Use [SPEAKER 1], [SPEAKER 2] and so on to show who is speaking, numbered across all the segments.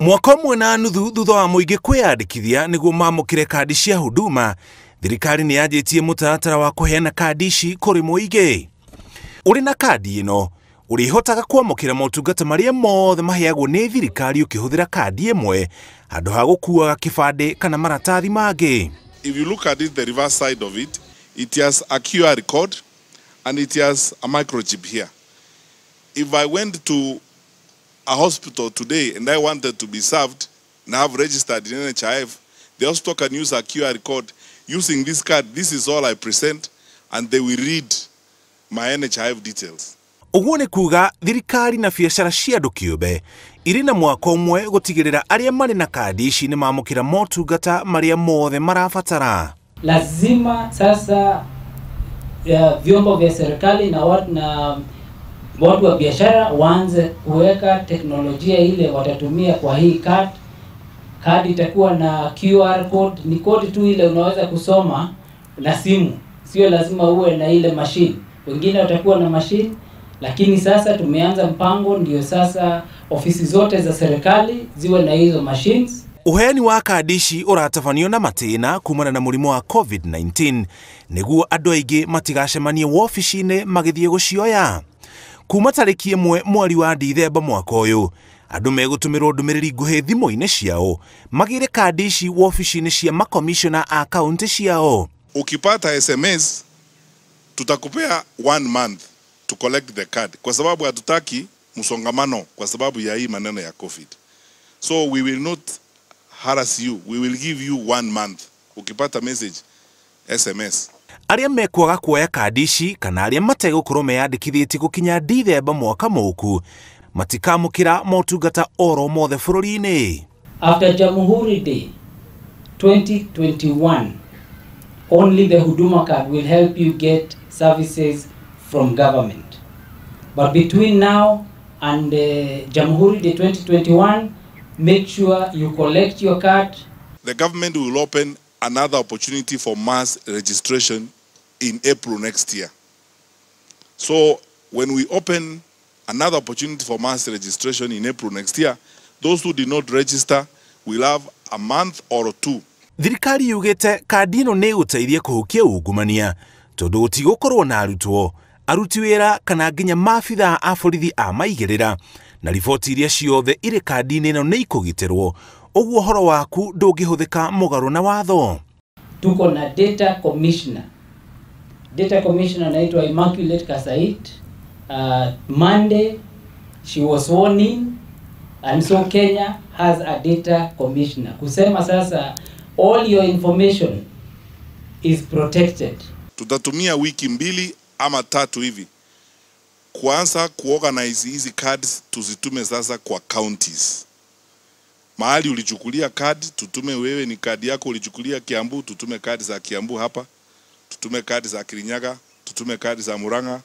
[SPEAKER 1] mwaka ũmwe na nuthu thutha wa mũingĩ kwĩyandĩkithia nĩguo mamũkĩre kandi cia huduma thirikari nĩ yanjĩtie mũtaratara wa kũheana kandi ici kũrĩ mũingĩ ũrĩ na kandi ĩno ũrĩhotaga kwamũkĩra motungata marĩa mothe maheagwo nĩ thirikari ũkĩhũthĩra kandi ĩmwe handũ ha gũkuaga kĩbandĩ kana maratathi mangĩ
[SPEAKER 2] if you look at it the reverse side of it it has a qr code and it has a microchip here if i went to a hospital today and I wanted to be served and I have registered in NHIF, the hospital can use a QR code. Using this card, this is all I present and they will read my NHIF details.
[SPEAKER 1] Ũguo kuga, dhirikari na fiyashara shia andũ kĩũmbe irĩ na mwako ũmwe gũtigĩrĩra arĩa marĩ na kadi ici nĩ mamũkĩra motungata marĩa mothe marabatara.
[SPEAKER 3] Lazima sasa uh, vyombo vya serikali na, watu na watu wa biashara waanze kuweka teknolojia ile watatumia kwa hii card. Card itakuwa na QR code, ni code tu ile unaweza kusoma na simu, sio lazima uwe na ile machine. Wengine watakuwa na machine, lakini sasa tumeanza mpango, ndio sasa ofisi zote za serikali ziwe
[SPEAKER 1] na hizo machines uheani wa kadishi uratabanio na matĩna kumana na mũrimũ wa covid-19 nĩguo andũ aingĩ matigacemanie wobici-inĩ magĩthiĩ gũcioya kuma tariki imwe mweri wa ndithemba mwaka uyu andå megåtåmärwo ndå mä rä ri nguhä thimå ciao magä re kandi ici wobici-inä cia makomishona a kauntä ciao
[SPEAKER 2] ukipata sms tutakupea one month to collect the card kwa sababu hatutaki msongamano kwa sababu ya hii maneno ya covid so we will not harass you we will give you one month ukipata message sms
[SPEAKER 1] arĩa mekwaga kuoya kandi ici kana arĩa mategũkorwo meyandĩkithĩtie gũkinya ndithemba mwaka mũku matikamũkĩra motungata oro mothe bũrũri-inĩ after jamhuri day 2021
[SPEAKER 3] only the huduma card will help you get services from government but between now and uh, jamhuri day 2021 make sure you collect
[SPEAKER 2] your card the government will open another opportunity for mass registration in April next year. So when we open another opportunity for mass registration in April next year, those who did not register will have a month or two. Thirikari yugete kadino ino
[SPEAKER 1] nä kuhukia kũhukia Todo tondũ gũtigũkorwo na arutuo. aruti wĩra kana nginya maabithaa a borithi a na rifoti iria ciothe irĩ kandi-inĩ ĩno nĩ ikũgitĩrwo ũguo horo waku ndũngĩhũthĩka mũgarũ na watho
[SPEAKER 3] tuko na data commissioner data commissioner anaitwa Immaculate Kasait uh, Monday she was sworn in and so Kenya has a data commissioner kusema sasa all your information is protected
[SPEAKER 2] tutatumia wiki mbili ama tatu hivi kwanza kuorganize hizi cards tuzitume sasa kwa counties mahali ulichukulia kadi, tutume wewe ni kadi yako ulichukulia Kiambu, tutume kadi za Kiambu hapa, tutume kadi za Kirinyaga, tutume kadi za Murang'a.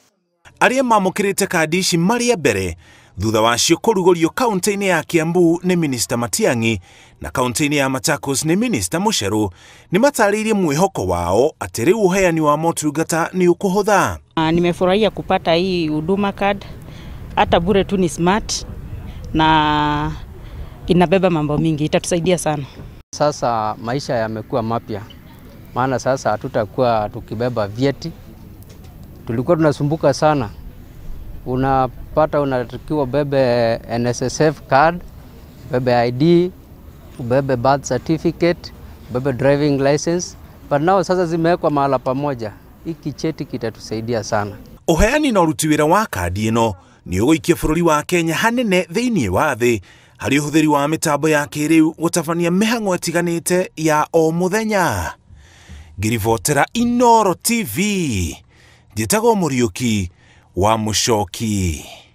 [SPEAKER 2] Arĩa mamũkĩrĩte
[SPEAKER 1] kadi ici marĩ mbere thutha wacio kũrugũrio kaunti-inĩ ya Kiambu nĩ minista Matiang'i na kaunti-inĩ ya Machakos nĩ minista Mucheru nĩ matarĩirie mwĩhoko wao atĩ rĩu ũheani wa motungata nĩ ũkũhũtha.
[SPEAKER 3] Nimefurahia kupata hii huduma card, hata bure tu ni smart na inabeba mambo mingi, itatusaidia sana. Sasa maisha yamekuwa mapya, maana sasa hatutakuwa tukibeba vyeti. Tulikuwa tunasumbuka sana, unapata unatakiwa bebe NSSF card, bebe ID, ubebe birth certificate, ubebe driving license, but now sasa zimewekwa mahala pamoja. Hiki cheti kitatusaidia sana.
[SPEAKER 1] Uheani na uruti wa kadi ino ni ugoikia bũrũri wa Kenya hanene thĩinĩ wa thĩ harĩ ũhũthĩri wa mĩtambo ya kĩĩrĩu gũtabania mĩhang'o ĩtiganĩte ya o mũthenya ngĩribotera inoro TV njĩtagwo Mũriũki wa Mũchoki